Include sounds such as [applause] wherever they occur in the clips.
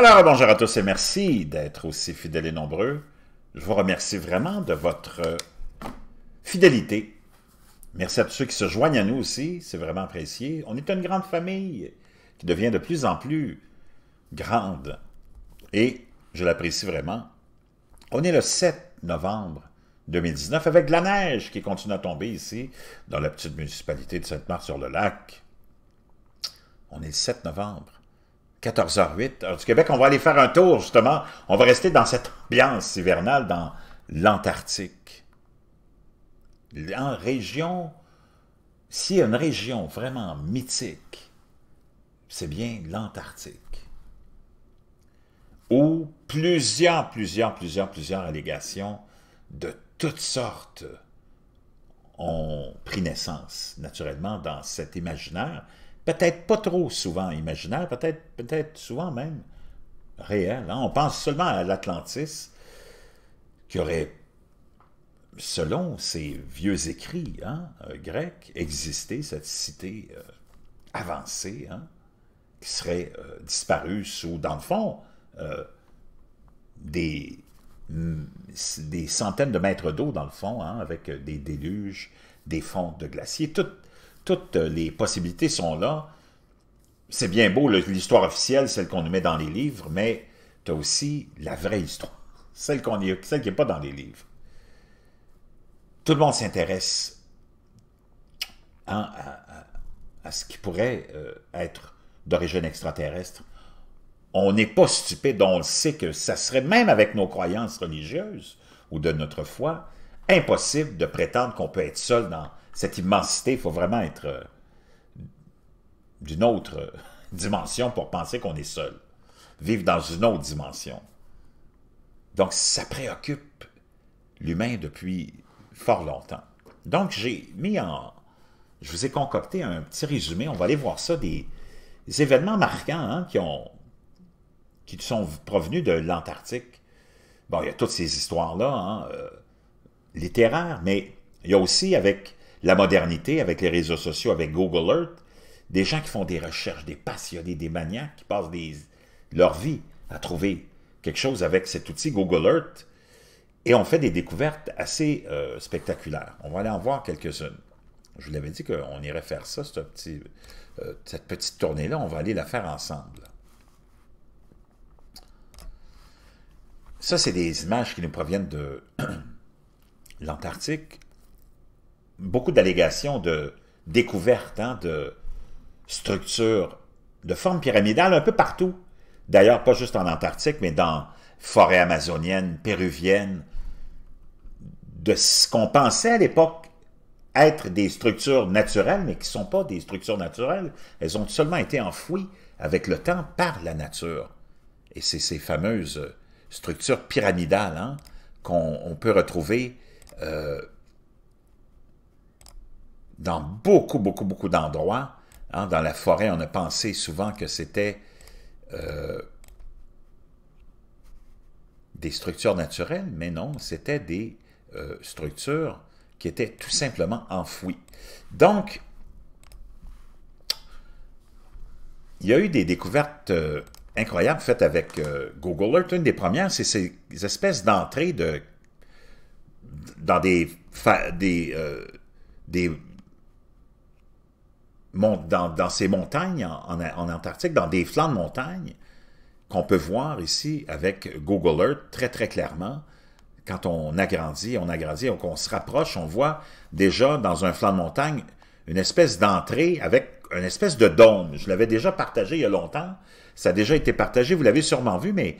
Alors, bonjour à tous et merci d'être aussi fidèles et nombreux. Je vous remercie vraiment de votre euh, fidélité. Merci à tous ceux qui se joignent à nous aussi, c'est vraiment apprécié. On est une grande famille qui devient de plus en plus grande et je l'apprécie vraiment. On est le 7 novembre 2019 avec de la neige qui continue à tomber ici dans la petite municipalité de Sainte-Marthe-sur-le-Lac. On est le 7 novembre. 14h08, heure euh, du Québec. On va aller faire un tour, justement. On va rester dans cette ambiance hivernale dans l'Antarctique. En région, s'il y a une région vraiment mythique, c'est bien l'Antarctique. Où plusieurs, plusieurs, plusieurs, plusieurs allégations de toutes sortes ont pris naissance, naturellement, dans cet imaginaire peut-être pas trop souvent imaginaire, peut-être peut-être souvent même réel. Hein. On pense seulement à l'Atlantis, qui aurait, selon ces vieux écrits hein, euh, grecs, existé cette cité euh, avancée, hein, qui serait euh, disparue sous, dans le fond, des, des centaines de mètres d'eau, dans le fond, avec des déluges, des fonds de glaciers, tout, toutes euh, les possibilités sont là. C'est bien beau, l'histoire officielle, celle qu'on nous met dans les livres, mais tu as aussi la vraie histoire, celle, qu'on celle qui n'est pas dans les livres. Tout le monde s'intéresse hein, à, ce qui pourrait euh, être d'origine extraterrestre. On n'est pas stupide, on sait que ça serait, même avec nos croyances religieuses ou de notre foi, impossible de prétendre qu'on peut être seul dans cette immensité, il faut vraiment être euh, d'une autre euh, [laughs] dimension pour penser qu'on est seul. Vivre dans une autre dimension. Donc, ça préoccupe l'humain depuis fort longtemps. Donc, j'ai mis en... Je vous ai concocté un petit résumé, on va aller voir ça, des, événements marquants hein, qui, ont, qui sont provenus de l'Antarctique. Bon, il y a toutes ces histoires-là, hein, euh, littéraires, mais il y a aussi avec la modernité avec les réseaux sociaux, avec Google Earth, des gens qui font des recherches, des passionnés, des maniaques, qui passent leur vie à trouver quelque chose avec cet outil Google Earth, et on fait des découvertes assez euh, spectaculaires. On va aller en voir quelques-unes. Je vous l'avais dit qu'on irait faire ça, petit, euh, cette petite tournée-là, on va aller la faire ensemble. Ça, c'est des images qui nous proviennent de [clears throat] l'Antarctique beaucoup d'allégations de découvertes, hein, de structures, de forme pyramidale un peu partout. D'ailleurs, pas juste en Antarctique, mais dans forêts amazoniennes, péruviennes, de ce qu'on pensait à l'époque être des structures naturelles, mais qui ne sont pas des structures naturelles. Elles ont seulement été enfouies avec le temps par la nature. Et c'est ces fameuses structures pyramidales hein, qu'on peut retrouver euh, dans beaucoup, beaucoup, beaucoup d'endroits. Hein, dans la forêt, on a pensé souvent que c'était euh, des structures naturelles, mais non, c'était des euh, structures qui étaient tout simplement enfouies. Donc, il y a eu des découvertes euh, incroyables faites avec Google Earth. Une des premières, c'est ces espèces d'entrées de, dans des, des, des dans, ces montagnes en, Antarctique, dans des flancs de montagne, qu'on peut voir ici avec Google Earth très très clairement. Quand on agrandit, on agrandit, on se rapproche, on voit déjà dans un flanc de montagne une espèce d'entrée avec une espèce de dôme. Je l'avais déjà partagé il y a longtemps. Ça a déjà été partagé, vous l'avez sûrement vu, mais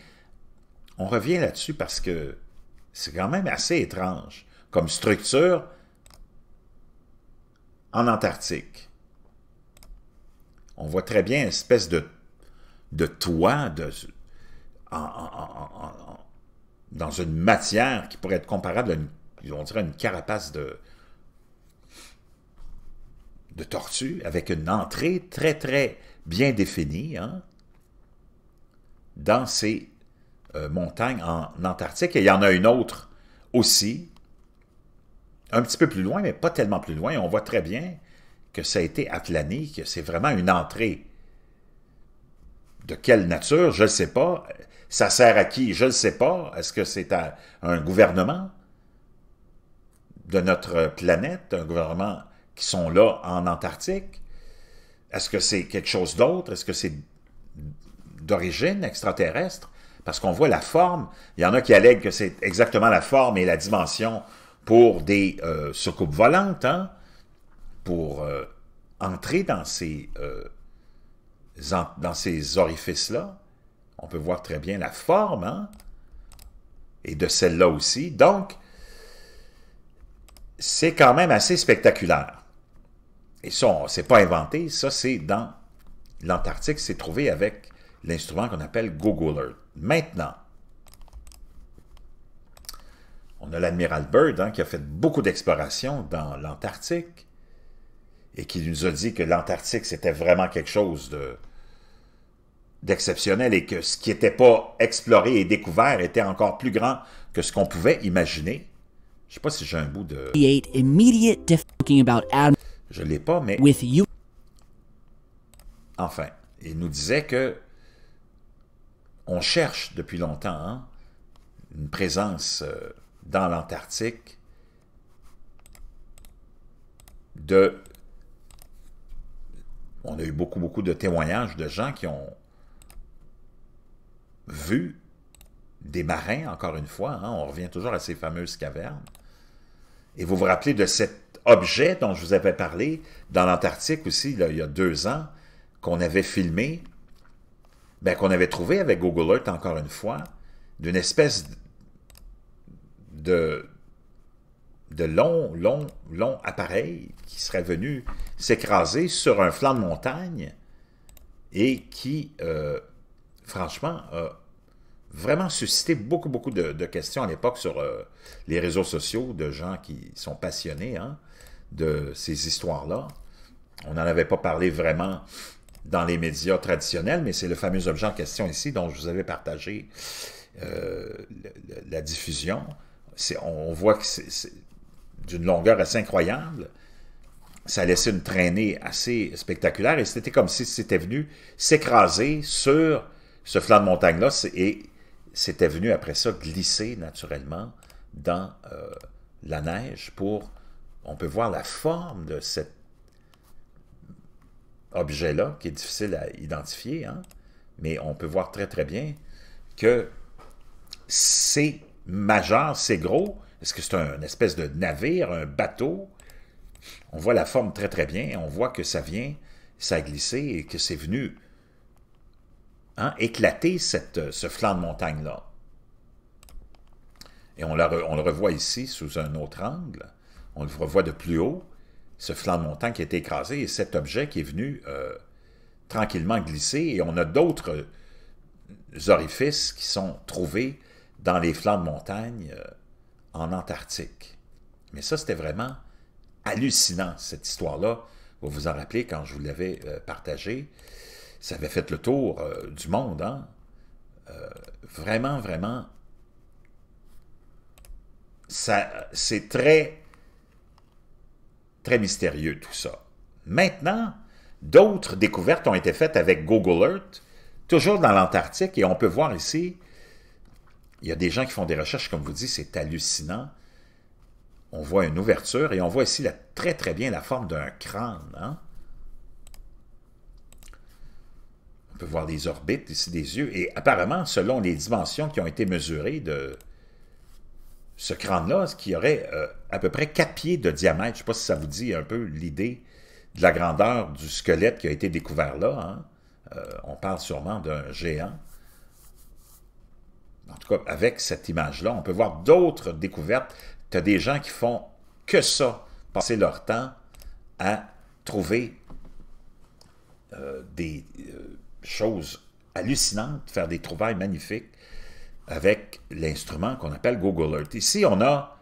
on revient là-dessus parce que c'est quand même assez étrange comme structure en Antarctique on voit très bien une espèce de, de toit de, dans une matière qui pourrait être comparable à une, on dirait une carapace de, de tortue avec une entrée très, très bien définie hein, dans ces euh, montagnes en Antarctique. Et il y en a une autre aussi, un petit peu plus loin, mais pas tellement plus loin. On voit très bien que ça a été atlanique, que c'est vraiment une entrée. De quelle nature, je ne sais pas. Ça sert à qui, je ne sais pas. Est-ce que c'est un, gouvernement de notre planète, un gouvernement qui sont là en Antarctique? Est-ce que c'est quelque chose d'autre? Est-ce que c'est d'origine extraterrestre? Parce qu'on voit la forme. Il y en a qui allèguent que c'est exactement la forme et la dimension pour des euh, soucoupes volantes, hein? pour euh, entrer dans ces, euh, dans ces orifices-là, on peut voir très bien la forme, hein, et de celle-là aussi. Donc, c'est quand même assez spectaculaire. Et ça, c'est pas inventé, ça c'est dans l'Antarctique, c'est trouvé avec l'instrument qu'on appelle Google Earth. Maintenant, on a l'Admiral Byrd hein, qui a fait beaucoup d'explorations dans l'Antarctique et qui nous a dit que l'Antarctique, c'était vraiment quelque chose d'exceptionnel et que ce qui n'était pas exploré et découvert était encore plus grand que ce qu'on pouvait imaginer. Je sais pas si j'ai un bout de... Je l'ai pas, mais... Enfin, il nous disait que on cherche depuis longtemps hein, une présence euh, dans l'Antarctique de on a eu beaucoup, beaucoup de témoignages de gens qui ont vu des marins, encore une fois, hein, on revient toujours à ces fameuses cavernes. Et vous vous rappelez de cet objet dont je vous avais parlé dans l'Antarctique aussi, il y a deux ans, qu'on avait filmé, ben, qu'on avait trouvé avec Google Earth, encore une fois, d'une espèce de, de longs, longs, longs appareils qui seraient venus s'écraser sur un flanc de montagne et qui, euh, franchement, a vraiment suscité beaucoup, beaucoup de, questions à l'époque sur euh, les réseaux sociaux de gens qui sont passionnés hein, de ces histoires-là. On n'en avait pas parlé vraiment dans les médias traditionnels, mais c'est le fameux objet en question ici dont je vous avais partagé euh, la, diffusion. On voit que c'est d'une longueur assez incroyable. Ça laissait une traînée assez spectaculaire et c'était comme si c'était venu s'écraser sur ce flanc de montagne-là et c'était venu après ça glisser naturellement dans euh, la neige pour... On peut voir la forme de cet objet-là, qui est difficile à identifier, hein. mais on peut voir très très bien que c'est majeur, c'est gros, est-ce que c'est un espèce de navire, un bateau? On voit la forme très très bien, on voit que ça vient, ça a glissé et que c'est venu hein, éclater ce flanc de montagne-là. Et on, le revoit ici sous un autre angle, on le revoit de plus haut, ce flanc de montagne qui a été écrasé et cet objet qui est venu euh, tranquillement glisser et on a d'autres euh, orifices qui sont trouvés dans les flancs de montagne euh, en Antarctique. Mais ça, c'était vraiment hallucinant, cette histoire-là. Vous vous en rappelez quand je vous l'avais euh, partagée. Ça avait fait le tour euh, du monde. Hein? Euh, vraiment, vraiment, ça, c'est très, très mystérieux tout ça. Maintenant, d'autres découvertes ont été faites avec Google Earth, toujours dans l'Antarctique, et on peut voir ici il y a des gens qui font des recherches, comme vous dites, c'est hallucinant. On voit une ouverture et on voit ici très très bien la forme d'un crâne. Hein. On peut voir des orbites ici des yeux. Et apparemment, selon les dimensions qui ont été mesurées de ce crâne-là, ce qui aurait euh, à peu près 4 pieds de diamètre, je ne sais pas si ça vous dit un peu l'idée de la grandeur du squelette qui a été découvert là. Hein. Euh, on parle sûrement d'un géant en tout cas avec cette image-là, on peut voir d'autres découvertes. Tu as des gens qui font que ça, passer leur temps à trouver euh, des euh, choses hallucinantes, faire des trouvailles magnifiques avec l'instrument qu'on appelle Google Earth. Ici, on a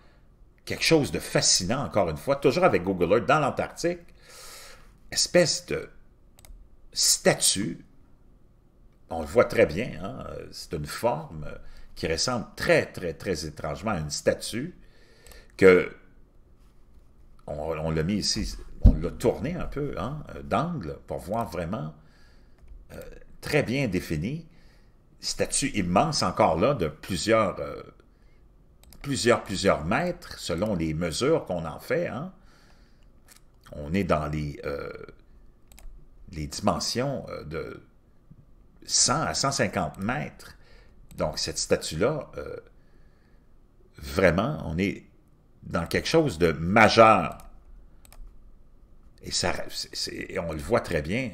quelque chose de fascinant, encore une fois, toujours avec Google Earth, dans l'Antarctique, espèce de statue, on le voit très bien, hein, c'est une forme euh, qui ressemble très, très, très étrangement à une statue que on, l'a mis ici, on l'a tourné un peu hein, d'angle pour voir vraiment euh, très bien défini, statue immense encore là de plusieurs, euh, plusieurs, plusieurs mètres selon les mesures qu'on en fait. Hein. On est dans les, euh, les dimensions de 100 à 150 mètres donc, cette statue-là, euh, vraiment, on est dans quelque chose de majeur. Et, ça, on le voit très bien,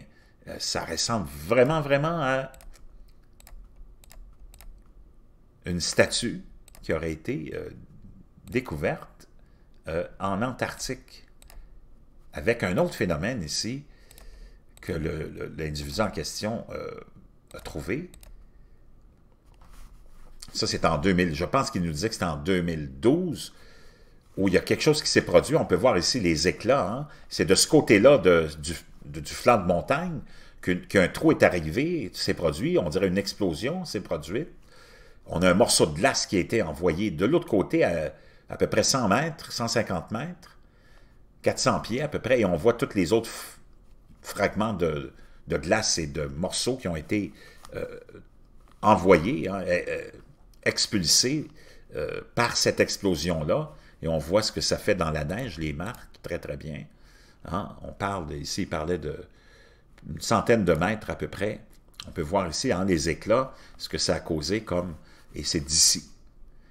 euh, ça ressemble vraiment, vraiment à une statue qui aurait été euh, découverte en Antarctique, avec un autre phénomène ici que l'individu en question a trouvé, ça, c'est en 2000. Je pense qu'il nous disait que c'était en 2012 où il y a quelque chose qui s'est produit. On peut voir ici les éclats. Hein. C'est de ce côté-là du, flanc de montagne qu'un trou est arrivé, s'est produit. On dirait une explosion s'est produite. On a un morceau de glace qui a été envoyé de l'autre côté à à peu près 100 mètres, 150 mètres, 400 pieds à peu près, et on voit tous les autres fragments de, glace et de morceaux qui ont été euh, envoyés, hein. euh, expulsé euh, par cette explosion-là, et on voit ce que ça fait dans la neige, les marques, très très bien. Hein. On parle, ici, il parlait une centaine de mètres à peu près. On peut voir ici, en hein, les éclats, ce que ça a causé comme... Et c'est d'ici.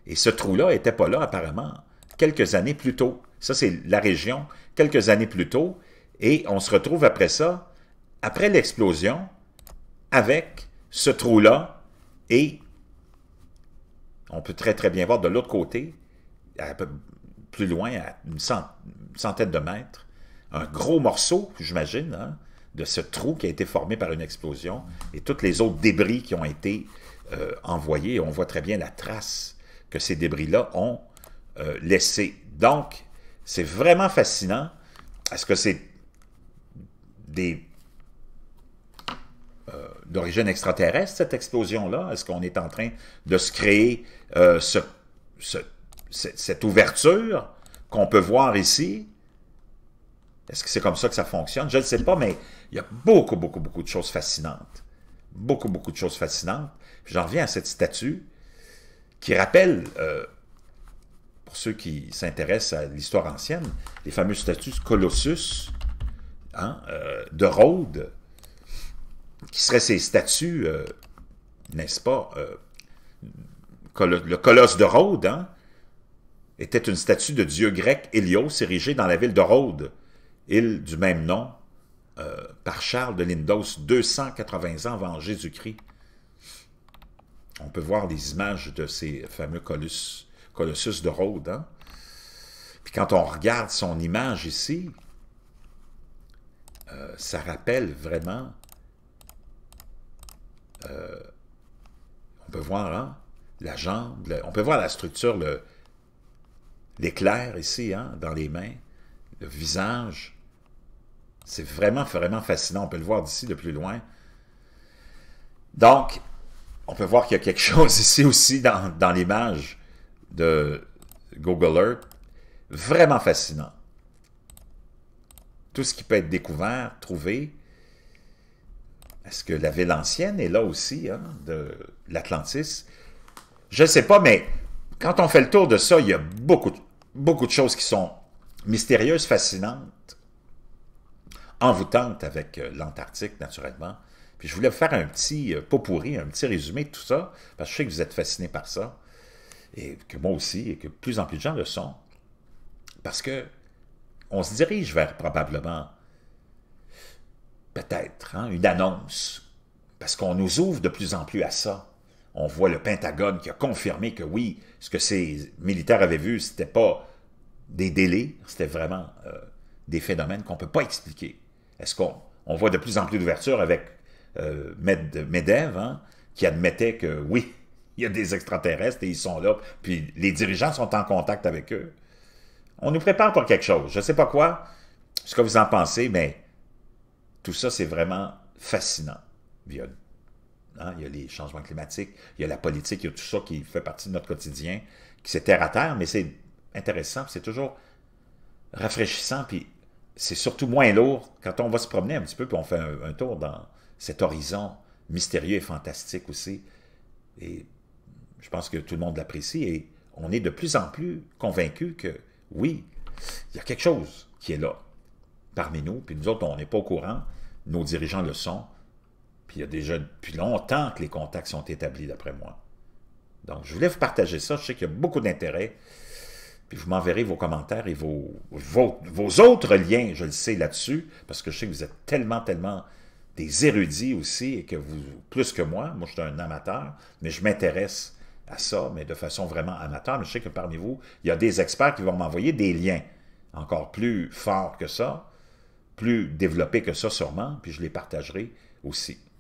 Et ce trou-là n'était pas là, apparemment, quelques années plus tôt. Ça, c'est la région, quelques années plus tôt. Et on se retrouve après ça, après l'explosion, avec ce trou-là et on peut très, très bien voir de l'autre côté, plus loin, à une, centaine de mètres, un gros morceau, j'imagine, hein, de ce trou qui a été formé par une explosion et tous les autres débris qui ont été euh, envoyés. On voit très bien la trace que ces débris-là ont euh, laissé. Donc, c'est vraiment fascinant. Est-ce que c'est des euh, d'origine extraterrestre, cette explosion-là? Est-ce qu'on est en train de se créer euh, cette ouverture qu'on peut voir ici, est-ce que c'est comme ça que ça fonctionne? Je ne sais pas, mais il y a beaucoup, beaucoup, beaucoup de choses fascinantes. Beaucoup, beaucoup de choses fascinantes. J'en reviens à cette statue qui rappelle, euh, pour ceux qui s'intéressent à l'histoire ancienne, les fameuses statues Colossus hein, euh, de Rhodes, qui seraient ces statues, n'est-ce pas, le colosse de Rhodes, hein, était une statue de dieu grec Hélios érigée dans la ville de Rhodes, île du même nom, euh, par Charles de Lindos, 280 ans avant Jésus-Christ. On peut voir les images de ces fameux colossus, colossus de Rhodes. Hein? Puis quand on regarde son image ici, euh, ça rappelle vraiment... Euh, on peut voir, hein? la jambe. on peut voir la structure, l'éclair ici, hein, dans les mains, le visage. C'est vraiment, vraiment fascinant. On peut le voir d'ici, de plus loin. Donc, on peut voir qu'il y a quelque [laughs] chose ici aussi dans, l'image de Google Earth. Vraiment fascinant. Tout ce qui peut être découvert, trouvé. Est-ce que la ville ancienne est là aussi, hein, de l'Atlantis? Je ne sais pas, mais quand on fait le tour de ça, il y a beaucoup, beaucoup de choses qui sont mystérieuses, fascinantes, envoûtantes avec euh, l'Antarctique, naturellement. Puis je voulais faire un petit euh, pot pourri, un petit résumé de tout ça, parce que je sais que vous êtes fascinés par ça, et que moi aussi, et que plus en plus de gens le sont, parce que on se dirige vers probablement, peut-être, hein, une annonce, parce qu'on nous ouvre de plus en plus à ça on voit le Pentagone qui a confirmé que oui, ce que ces militaires avaient vu, c'était pas des délais, c'était vraiment euh, des phénomènes qu'on ne peut pas expliquer. Est-ce qu'on on voit de plus en plus d'ouverture avec euh, Medev, hein, qui admettait que oui, [laughs] il y a des extraterrestres et ils sont là, puis les dirigeants sont en contact avec eux. On nous prépare pour quelque chose, je ne sais pas quoi, ce que vous en pensez, mais tout ça, c'est vraiment fascinant, Hein, il y a les changements climatiques, il y a la politique, il y a tout ça qui fait partie de notre quotidien, qui c'est terre à terre, mais c'est intéressant, c'est toujours rafraîchissant, puis c'est surtout moins lourd quand on va se promener un petit peu, puis on fait un, tour dans cet horizon mystérieux et fantastique aussi. Et je pense que tout le monde l'apprécie et on est de plus en plus convaincu que oui, il y a quelque chose qui est là parmi nous, puis nous autres, on n'est pas au courant, nos dirigeants le sont, puis il y a déjà depuis longtemps que les contacts sont établis, d'après moi. Donc, je voulais vous partager ça. Je sais qu'il y a beaucoup d'intérêt. Puis vous m'enverrez vos commentaires et vos, autres liens, je le sais, là-dessus, parce que je sais que vous êtes tellement, tellement des érudits aussi, et que vous, plus que moi, moi je suis un amateur, mais je m'intéresse à ça, mais de façon vraiment amateur. Mais je sais que parmi vous, il y a des experts qui vont m'envoyer des liens encore plus forts que ça, plus développés que ça sûrement, puis je les partagerai aussi.